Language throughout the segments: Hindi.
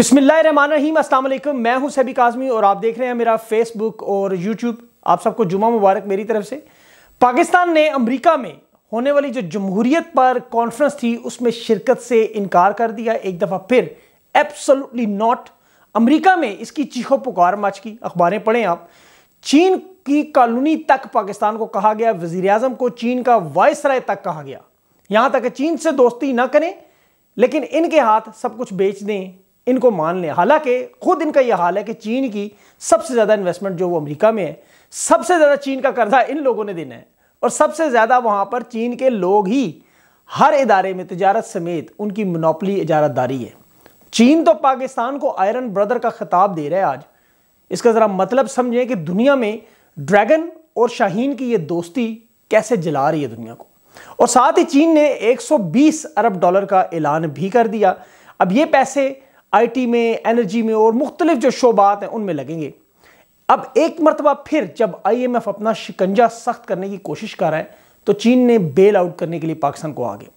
बिस्मिल्लाम असलम मैं हूं सभी काजमी और आप देख रहे हैं मेरा फेसबुक और यूट्यूब आप सबको जुमा मुबारक मेरी तरफ से पाकिस्तान ने अमरीका में होने वाली जो जमहूरीत पर कॉन्फ्रेंस थी उसमें शिरकत से इनकार कर दिया एक दफ़ा फिर एप्सोलूटली नॉट अमरीका में इसकी चीखों पुकार मच की अखबारें पढ़ें आप चीन की कॉलोनी तक पाकिस्तान को कहा गया वजीर अजम को चीन का वायस राय तक कहा गया यहाँ तक चीन से दोस्ती ना करें लेकिन इनके हाथ सब कुछ बेच दें इनको मान लें हालांकि खुद इनका यह हाल है कि चीन की सबसे ज़्यादा इन्वेस्टमेंट जो वो अमेरिका में है सबसे ज़्यादा चीन का कर्जा इन लोगों ने देना है और सबसे ज़्यादा वहां पर चीन के लोग ही हर इदारे में तजारत समेत उनकी मनोपली इजारतदारी है चीन तो पाकिस्तान को आयरन ब्रदर का खिताब दे रहा है आज इसका ज़रा मतलब समझें कि दुनिया में ड्रैगन और शाहीन की ये दोस्ती कैसे जला रही है दुनिया को और साथ ही चीन ने 120 अरब डॉलर का ऐलान भी कर दिया अब ये पैसे आईटी में एनर्जी में और मुख्तलिफ जो शोबात हैं उनमें लगेंगे अब एक मरतबा फिर जब आईएमएफ अपना शिकंजा सख्त करने की कोशिश कर रहा है तो चीन ने बेल आउट करने के लिए पाकिस्तान को आगे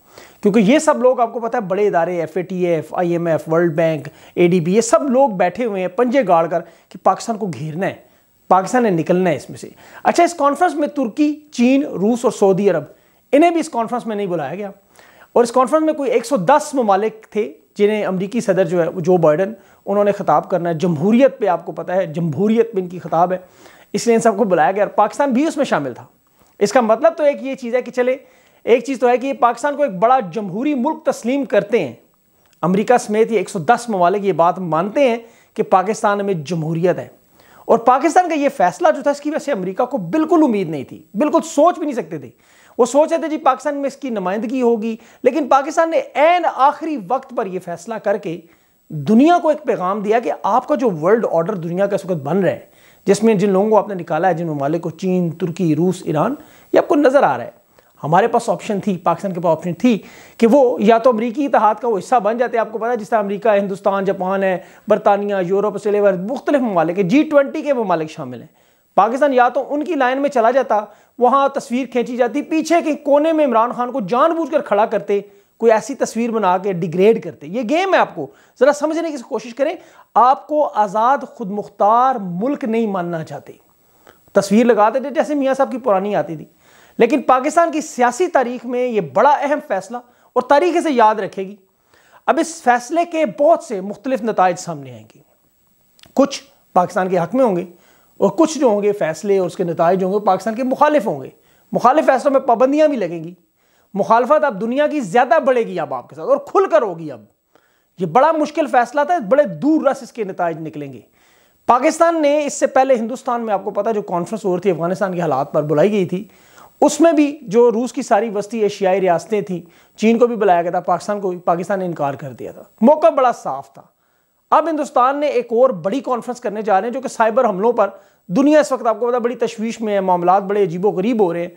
क्योंकि ये सब लोग आपको पता है बड़े इदारे F A T F I M F World Bank A D B ये सब लोग बैठे हुए हैं पंजे गाड़ कर कि पाकिस्तान को घेरना है पाकिस्तान ने निकलना है इसमें से अच्छा इस कॉन्फ्रेंस में तुर्की चीन रूस और सऊदी अरब इन्हें भी इस कॉन्फ्रेंस में नहीं बुलाया गया और इस कॉन्फ्रेंस में कोई 110 ममालिक थे जिन्हें अमरीकी सदर जो है जो बाइडन उन्होंने ख़ताब करना है जमहूरीत पर आपको पता है जमहूरीत पर इनकी खिताब है इसलिए इन सबको बुलाया गया और पाकिस्तान भी उसमें शामिल था इसका मतलब तो एक ये चीज़ है कि चले एक चीज़ तो है कि ये पाकिस्तान को एक बड़ा जमहूरी मुल्क तस्लीम करते हैं अमरीका समेत ये एक सौ दस ममालिक ये बात मानते हैं कि पाकिस्तान में जमहूरीत है और पाकिस्तान का ये फैसला जो था इसकी वजह से अमेरिका को बिल्कुल उम्मीद नहीं थी बिल्कुल सोच भी नहीं सकते थे वो सोच रहे थे जी पाकिस्तान में इसकी नुमाइंदगी होगी लेकिन पाकिस्तान ने एन आखिरी वक्त पर यह फैसला करके दुनिया को एक पैगाम दिया कि आपका जो वर्ल्ड ऑर्डर दुनिया का इस वक्त बन रहा है जिसमें जिन लोगों को आपने निकाला है जिन ममालिक को चीन तुर्की रूस ईरान ये आपको नज़र आ रहा है हमारे पास ऑप्शन थी पाकिस्तान के पास ऑप्शन थी कि वो या तो अमरीकी इतिहाद का वो हिस्सा बन जाते आपको पता है जिस तरह अमरीका हिंदुस्तान जापान है बरतानिया यूरोप सिलेवर मुख्तलिफ ममालिक जी ट्वेंटी के ममालिक शामिल हैं पाकिस्तान या तो उनकी लाइन में चला जाता वहाँ तस्वीर खींची जाती पीछे के कोने में इमरान खान को जानबूझकर खड़ा करते कोई ऐसी तस्वीर बना के डिग्रेड करते ये गेम है आपको ज़रा समझने की कोशिश करें आपको आज़ाद खुद मुख्तार मुल्क नहीं मानना चाहते तस्वीर लगा देते जैसे मियाँ साहब की पुरानी आती थी लेकिन पाकिस्तान की सियासी तारीख में ये बड़ा अहम फैसला और तारीख से याद रखेगी अब इस फैसले के बहुत से मुख्तलिफ नतज सामने आएंगे कुछ पाकिस्तान के हक में होंगे और कुछ जो होंगे फैसले और उसके नतज होंगे पाकिस्तान के मुखालिफ होंगे मुखालिफ फैसलों में पाबंदियाँ भी लगेंगी मुखालफत अब दुनिया की ज़्यादा बढ़ेगी अब आपके साथ और खुलकर होगी अब ये बड़ा मुश्किल फैसला था बड़े दूर रस इसके नतज निकलेंगे पाकिस्तान ने इससे पहले हिंदुस्तान में आपको पता जो कॉन्फ्रेंस हो रही थी अफगानिस्तान के हालात पर बुलाई गई थी उसमें भी जो रूस की सारी वस्ती एशियाई रियासतें थी चीन को भी बुलाया गया था पाकिस्तान को भी पाकिस्तान ने इनकार कर दिया था मौका बड़ा साफ था अब हिंदुस्तान ने एक और बड़ी कॉन्फ्रेंस करने जा रहे हैं जो कि साइबर हमलों पर दुनिया इस वक्त आपको पता बड़ी तशवीश में है मामला बड़े अजीबो गरीब हो रहे हैं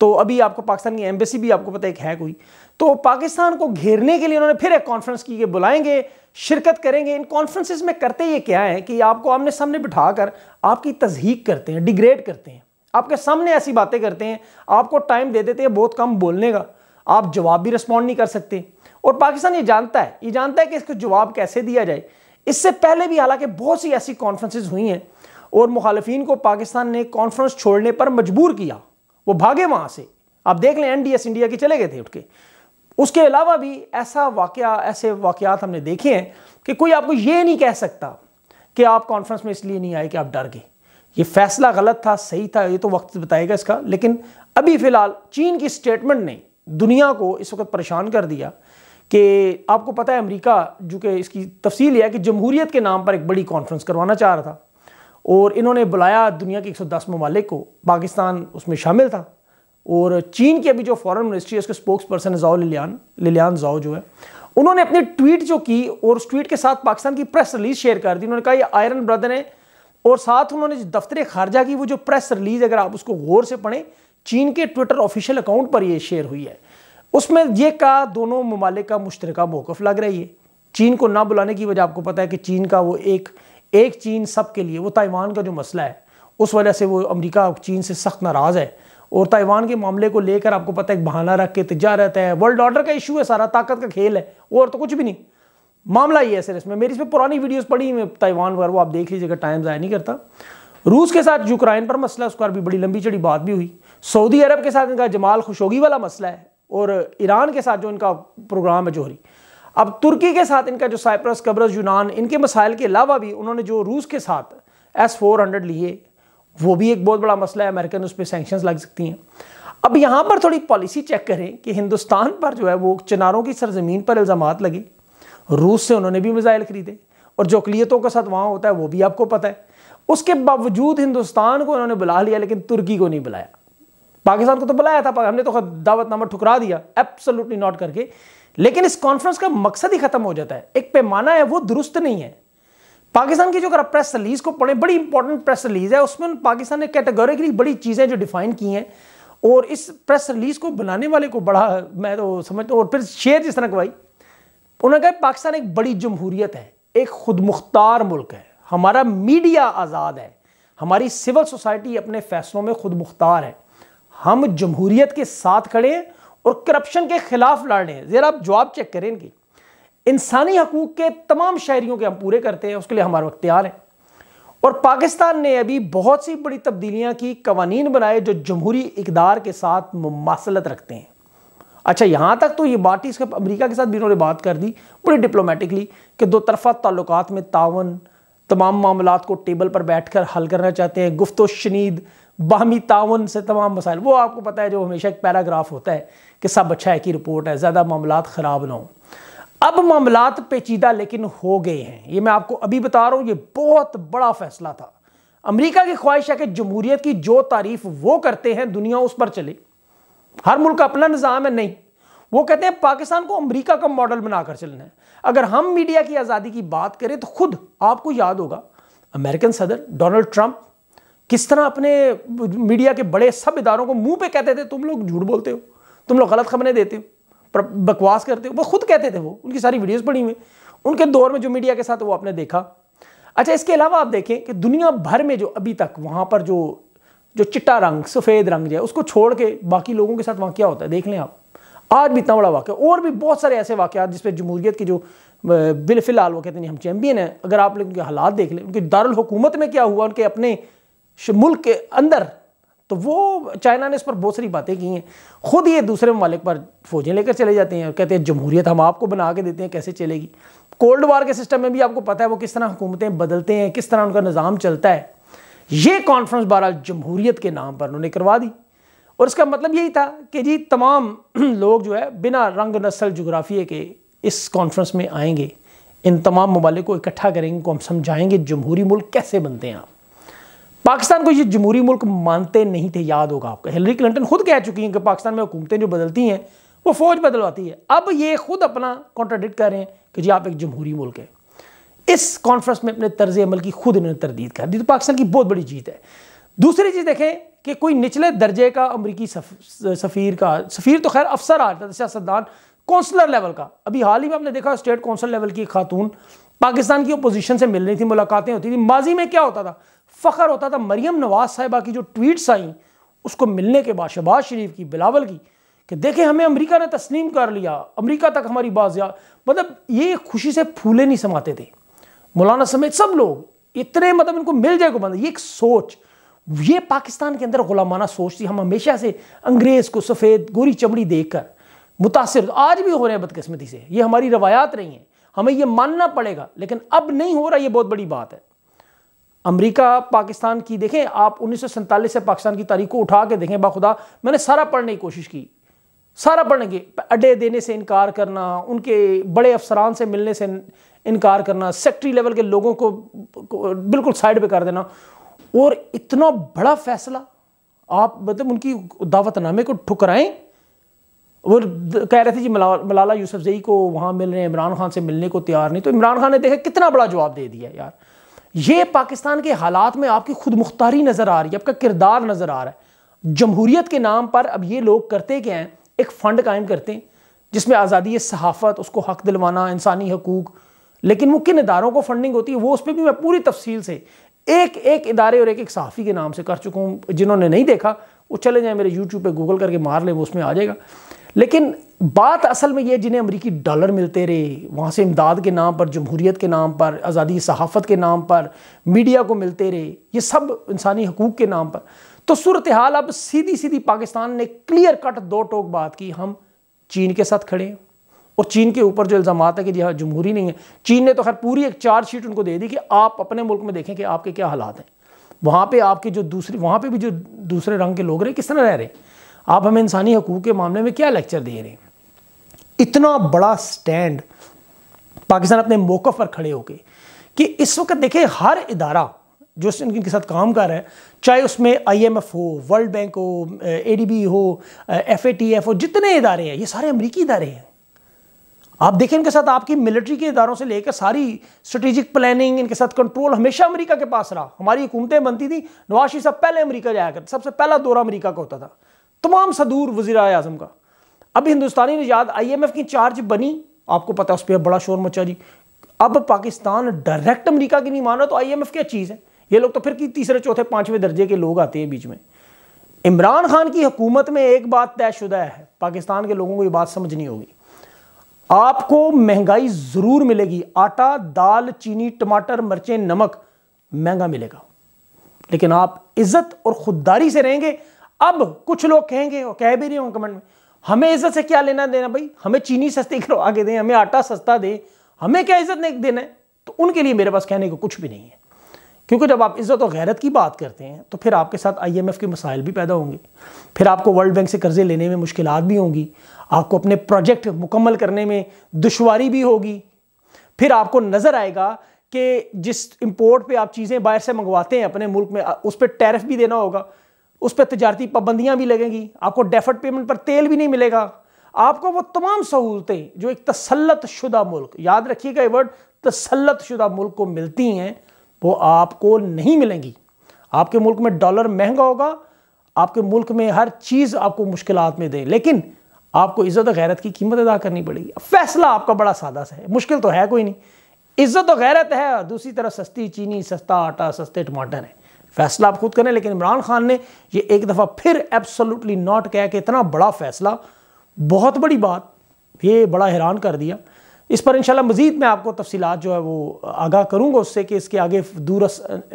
तो अभी आपको पाकिस्तान की एम्बेसी भी आपको पता एक है कोई तो पाकिस्तान को घेरने के लिए उन्होंने फिर एक कॉन्फ्रेंस की बुलाएंगे शिरकत करेंगे इन कॉन्फ्रेंसिस में करते ये क्या है कि आपको आमने सामने बिठाकर आपकी तजहीक करते हैं डिग्रेड करते हैं आपके सामने ऐसी बातें करते हैं आपको टाइम दे देते हैं बहुत कम बोलने का आप जवाब भी रिस्पॉन्ड नहीं कर सकते और पाकिस्तान ये जानता है ये जानता है कि इसको जवाब कैसे दिया जाए इससे पहले भी हालांकि बहुत सी ऐसी कॉन्फ्रेंसेज हुई हैं और मुखालफन को पाकिस्तान ने कॉन्फ्रेंस छोड़ने पर मजबूर किया वो भागे वहाँ से आप देख लें एनडीएस इंडिया के चले गए थे उठ के उसके अलावा भी ऐसा वाक़ ऐसे वाक़ात हमने देखे हैं कि कोई आपको ये नहीं कह सकता कि आप कॉन्फ्रेंस में इसलिए नहीं आए कि आप डर गए ये फैसला गलत था सही था ये तो वक्त बताएगा इसका लेकिन अभी फ़िलहाल चीन की स्टेटमेंट ने दुनिया को इस वक्त परेशान कर दिया कि आपको पता है अमेरिका जो कि इसकी तफसील है कि जमहूरीत के नाम पर एक बड़ी कॉन्फ्रेंस करवाना चाह रहा था और इन्होंने बुलाया दुनिया के 110 ममालिक को पाकिस्तान उसमें शामिल था और चीन की अभी जो फॉरेन मिनिस्ट्री है उसके स्पोक्स पर्सन है जाओ लिलियान लिलियान जाओ जो है उन्होंने अपनी ट्वीट जो की और उस ट्वीट के साथ पाकिस्तान की प्रेस रिलीज शेयर कर दी उन्होंने कहा ये आयरन ब्रदर है और साथ उन्होंने दफ्तर खारजा की वो जो प्रेस रिलीज अगर आप उसको गौर से पढ़ें चीन के ट्विटर ऑफिशियल अकाउंट पर यह शेयर हुई है उसमें यह कहा दोनों ममालिक का मुश्तर मौकफ लग रही है चीन को ना बुलाने की वजह आपको पता है कि चीन का वो एक एक चीन सब के लिए वो ताइवान का जो मसला है उस वजह से वो अमेरिका चीन से सख्त नाराज़ है और ताइवान के मामले को लेकर आपको पता है एक बहाना रख के तजारत है वर्ल्ड ऑर्डर का इशू है सारा ताकत का खेल है और तो कुछ भी नहीं मामला ये है सर इसमें मेरी इसमें पुरानी वीडियोस पड़ी हुई ताइवान वगैरह वो आप देख लीजिएगा टाइम ज़ाया नहीं करता रूस के साथ यूक्राइन पर मसला उसका भी बड़ी लंबी चढ़ी बात भी हुई सऊदी अरब के साथ इनका जमाल खुशोगी वाला मसला है और ईरान के साथ जो इनका प्रोग्राम है जोहरी अब तुर्की के साथ इनका जो साइप्रस कब्रस यूनान इनके मसाइल के अलावा भी उन्होंने जो रूस के साथ एस फोर हंड्रेड लिए वो भी एक बहुत बड़ा मसला है अमेरिकन उस पर सेंक्शन लग सकती हैं अब यहाँ पर थोड़ी पॉलिसी चेक करें कि हिंदुस्तान पर जो है वो चनारों की सरजमीन पर इल्ज़ाम लगे रूस से उन्होंने भी मिज़ाइल खरीदे और जो अकलीतों के साथ वहाँ होता है वो भी आपको पता है उसके बावजूद हिंदुस्तान को उन्होंने बुला लिया लेकिन तुर्की को नहीं बुलाया पाकिस्तान को तो बुलाया था हमने तो दावतनामा ठुकरा दिया एब्सोल्युटली नॉट करके लेकिन इस कॉन्फ्रेंस का मकसद ही खत्म हो जाता है एक पैमाना है वो दुरुस्त नहीं है पाकिस्तान की जो अगर आप प्रेस रिलीज को पढ़े बड़ी इंपॉर्टेंट प्रेस रिलीज है उसमें पाकिस्तान ने कैटेगोरिकली बड़ी चीज़ें जो डिफाइन की हैं और इस प्रेस रिलीज को बनाने वाले को बड़ा मैं तो समझता हूँ और फिर शेयर जिस तरह कवाई उन्होंने कहा पाकिस्तान एक बड़ी जमहूरियत है एक खुद मुख्तार मुल्क है हमारा मीडिया आज़ाद है हमारी सिविल सोसाइटी अपने फैसलों में खुद मुख्तार है हम जमहूरियत के साथ खड़े हैं और करप्शन के खिलाफ लड़ रहे हैं ज़रा आप जवाब चेक करें इनकी इंसानी हकूक के तमाम शायरियों के हम पूरे करते हैं उसके लिए हमारा अख्तियार है और पाकिस्तान ने अभी बहुत सी बड़ी तब्दीलियाँ की कवानीन बनाए जो जमहूरी इकदार के साथ मुसलत रखते हैं अच्छा यहाँ तक तो ये बात इसके अमेरिका के साथ भी इन्होंने बात कर दी बड़ी डिप्लोमेटिकली कि दो तरफा ताल्लुक में तावन तमाम मामला को टेबल पर बैठ कर हल करना चाहते हैं गुफ्त शनीद बाहमी तावन से तमाम मसाइल वो आपको पता है जो हमेशा एक पैराग्राफ होता है कि सब अच्छा है कि रिपोर्ट है ज़्यादा मामला ख़राब ना हो अब मामला पेचीदा लेकिन हो गए हैं ये मैं आपको अभी बता रहा हूँ ये बहुत बड़ा फैसला था अमरीका की ख्वाहिश है कि जमहूरीत की जो तारीफ वो करते हैं दुनिया उस पर चले हर मुल्क का अपना निज़ाम है नहीं वो कहते हैं पाकिस्तान को अमेरिका का मॉडल बनाकर चलना है अगर हम मीडिया की आज़ादी की बात करें तो खुद आपको याद होगा अमेरिकन सदर डोनाल्ड ट्रंप किस तरह अपने मीडिया के बड़े सब इदारों को मुंह पे कहते थे तुम लोग झूठ बोलते हो तुम लोग गलत खबरें देते हो बकवास करते हो वो खुद कहते थे वो उनकी सारी वीडियोस पड़ी हुई उनके दौर में जो मीडिया के साथ वो आपने देखा अच्छा इसके अलावा आप देखें कि दुनिया भर में जो अभी तक वहाँ पर जो जो चिट्टा रंग सफ़ेद रंग है उसको छोड़ के बाकी लोगों के साथ वाक्य होता है देख लें आप आज भी इतना बड़ा वाक्य और भी बहुत सारे ऐसे वाक्यात जिस पर की जो बिल फ़िलहाल वो कहते हैं हम चैम्पियन हैं अगर आप लोग उनके हालात देख लें उनके दारकूमत में क्या हुआ उनके अपने मुल्क के अंदर तो वो चाइना ने इस पर बहुत सारी बातें की हैं खुद ये दूसरे ममालिक पर फौजें लेकर चले जाते हैं और कहते हैं जमहूरियत हम आपको बना के देते हैं कैसे चलेगी कोल्ड वार के सिस्टम में भी आपको पता है वो किस तरह हुकूमतें बदलते हैं किस तरह उनका निज़ाम चलता है ये कॉन्फ्रेंस बहरहाल जमहूरीत के नाम पर उन्होंने करवा दी और इसका मतलब यही था कि जी तमाम लोग जो है बिना रंग नस्ल जुग्राफिए के इस कॉन्फ्रेंस में आएंगे इन तमाम ममालिक को इकट्ठा करेंगे को हम समझाएंगे जमहूरी मुल्क कैसे बनते हैं आप पाकिस्तान को ये जमहूरी मुल्क मानते नहीं थे याद होगा आपका हिलरी क्लिंटन खुद कह चुकी हैं कि पाकिस्तान में हुकूमतें जो बदलती हैं वो फौज बदलवाती है अब ये खुद अपना कॉन्ट्राडिक्ट कर रहे हैं कि जी आप एक जमहूरी मुल्क है इस कॉन्फ्रेंस में अपने तर्ज अमल की खुद इन्होंने तरदीद कर दी तो पाकिस्तान की बहुत बड़ी जीत है दूसरी चीज़ देखें कि कोई निचले दर्जे का अमरीकी सफ़ीर का सफ़ीर तो खैर अफसर आ जाता सियासतदान कौंसलर लेवल का अभी हाल ही में आपने देखा स्टेट कौंसल लेवल की खातून पाकिस्तान की अपोजिशन से मिल रही थी मुलाकातें होती थी माजी में क्या होता था फ़ख्र होता था मरीम नवाज साहिबा की जो ट्वीट्स आई उसको मिलने के बाद शहबाज शरीफ की बिलावल की कि देखें हमें अमरीका ने तस्लीम कर लिया अमरीका तक हमारी बात मतलब ये खुशी से फूले नहीं समाते थे मौलाना समेत सब लोग इतने मतलब इनको मिल जाएगा बंदा ये एक सोच ये पाकिस्तान के अंदर गुलामाना सोच थी हम हमेशा से अंग्रेज़ को सफ़ेद गोरी चमड़ी देखकर मुतासर आज भी हो रहे हैं बदकस्मती से ये हमारी रवायात नहीं है हमें ये मानना पड़ेगा लेकिन अब नहीं हो रहा ये बहुत बड़ी बात है अमेरिका पाकिस्तान की देखें आप उन्नीस से पाकिस्तान की तारीख को उठा के देखें बाखुदा मैंने सारा पढ़ने की कोशिश की सारा पढ़ेंगे अड्डे देने से इनकार करना उनके बड़े अफसरान से मिलने से इनकार करना सेक्ट्री लेवल के लोगों को, बिल्कुल साइड पे कर देना और इतना बड़ा फैसला आप मतलब उनकी दावतनामे को ठुकराएं वो कह रहे थे जी मला, मलाला जई को वहाँ मिल रहे हैं इमरान खान से मिलने को तैयार नहीं तो इमरान खान ने देखा कितना बड़ा जवाब दे दिया यार ये पाकिस्तान के हालात में आपकी खुद मुख्तारी नज़र आ रही है आपका किरदार नज़र आ रहा है जमहूरीत के नाम पर अब ये लोग करते क्या हैं एक फ़ंड कायम करते हैं जिसमें आज़ादी सहाफ़त उसको हक दिलवाना इंसानी हकूक़ लेकिन वो किन इदारों को फंडिंग होती है वो उस पर भी मैं पूरी तफसील से एक एक इदारे और एक एक सहाफ़ी के नाम से कर चुका हूँ जिन्होंने नहीं देखा वो चले जाएँ मेरे यूट्यूब पर गूगल करके मार लें वो उसमें आ जाएगा लेकिन बात असल में यह जिन्हें अमरीकी डॉलर मिलते रहे वहाँ से इमदाद के नाम पर जमहूरीत के नाम पर आज़ादी सहाफ़त के नाम पर मीडिया को मिलते रहे ये सब इंसानी हकूक़ के नाम पर तो सूरत हाल अब सीधी सीधी पाकिस्तान ने क्लियर कट दो टोक बात की हम चीन के साथ खड़े हैं और चीन के ऊपर जो इल्ज़ाम है कि यह हाँ, जमहूरी नहीं है चीन ने तो खैर पूरी एक चार्जशीट उनको दे दी कि आप अपने मुल्क में देखें कि आपके क्या हालात हैं वहाँ पर आपके जो दूसरे वहाँ पर भी जो दूसरे रंग के लोग रहे किस तरह रह रहे आप हमें इंसानी हकूक के मामले में क्या लेक्चर दे रहे हैं इतना बड़ा स्टैंड पाकिस्तान अपने मौक़ पर खड़े होके कि इस वक्त देखें हर इदारा जो इनके साथ काम कर रहे हैं चाहे उसमें आईएमएफ हो वर्ल्ड बैंक हो एडीबी हो एफएटीएफ हो जितने इदारे हैं ये सारे अमरीकी इदारे हैं आप देखें इनके साथ आपकी मिलिट्री के इदारों से लेकर सारी स्ट्रेटेजिक प्लानिंग इनके साथ कंट्रोल हमेशा अमरीका के पास रहा हमारी हुकूमतें बनती थी नवाशी साहब पहले अमरीका जाया करते सबसे पहला दौरा अमरीका का होता था तमाम सदूर वजीर आजम का अब हिंदुस्तानी निजात आई एम एफ की चार्ज बनी आपको पता है उस पर बड़ा शोर मचा जी अब पाकिस्तान डायरेक्ट अमरीका की नहीं मान रहा तो आई एम एफ क्या चीज़ है ये लोग तो फिर की तीसरे चौथे पांचवें दर्जे के लोग आते हैं बीच में इमरान खान की हुकूमत में एक बात तयशुदा है पाकिस्तान के लोगों को ये बात समझनी होगी आपको महंगाई ज़रूर मिलेगी आटा दाल चीनी टमाटर मर्चें नमक महंगा मिलेगा लेकिन आप इज्जत और खुददारी से रहेंगे अब कुछ लोग कहेंगे और कह भी रहे हो कमेंट में हमें इज्जत से क्या लेना देना भाई हमें चीनी सस्ती करो आगे दें हमें आटा सस्ता दे हमें क्या इज्जत नहीं देना है तो उनके लिए मेरे पास कहने को कुछ भी नहीं है क्योंकि जब आप इज़्ज़त और गैरत की बात करते हैं तो फिर आपके साथ आईएमएफ के मसाइल भी पैदा होंगे फिर आपको वर्ल्ड बैंक से कर्ज़े लेने में मुश्किल भी होंगी आपको अपने प्रोजेक्ट मुकम्मल करने में दुशारी भी होगी फिर आपको नज़र आएगा कि जिस इम्पोर्ट पर आप चीज़ें बाहर से मंगवाते हैं अपने मुल्क में उस पर टैरफ भी देना होगा उस पर तजारती पाबंदियाँ भी लगेंगी आपको डेफर्ट पेमेंट पर तेल भी नहीं मिलेगा आपको वो तमाम सहूलतें जो एक तसलत शुदा मुल्क याद रखिएगा ये वर्ड तसलत शुदा मुल्क को मिलती हैं वो आपको नहीं मिलेंगी आपके मुल्क में डॉलर महंगा होगा आपके मुल्क में हर चीज़ आपको मुश्किल में दे लेकिन आपको इज़्ज़त और गैरत की कीमत अदा करनी पड़ेगी फैसला आपका बड़ा सादा सा है मुश्किल तो है कोई नहीं इज़्ज़त और गैरत है और दूसरी तरफ सस्ती चीनी सस्ता आटा सस्ते टमाटर है फैसला आप खुद करें लेकिन इमरान खान ने ये एक दफ़ा फिर एब्सोल्युटली नॉट कह के इतना बड़ा फैसला बहुत बड़ी बात ये बड़ा हैरान कर दिया इस पर इंशाल्लाह मज़ीद मैं आपको तफसीलात जो है वो आगाह करूँगा उससे कि इसके आगे दूर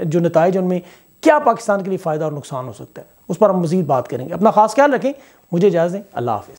जो नतज उनमें क्या पाकिस्तान के लिए फ़ायदा और नुकसान हो सकता है उस पर हम मज़ीद बात करेंगे अपना ख़ास ख्याल रखें मुझे इजाज़ दें अल्लाह हाफिज़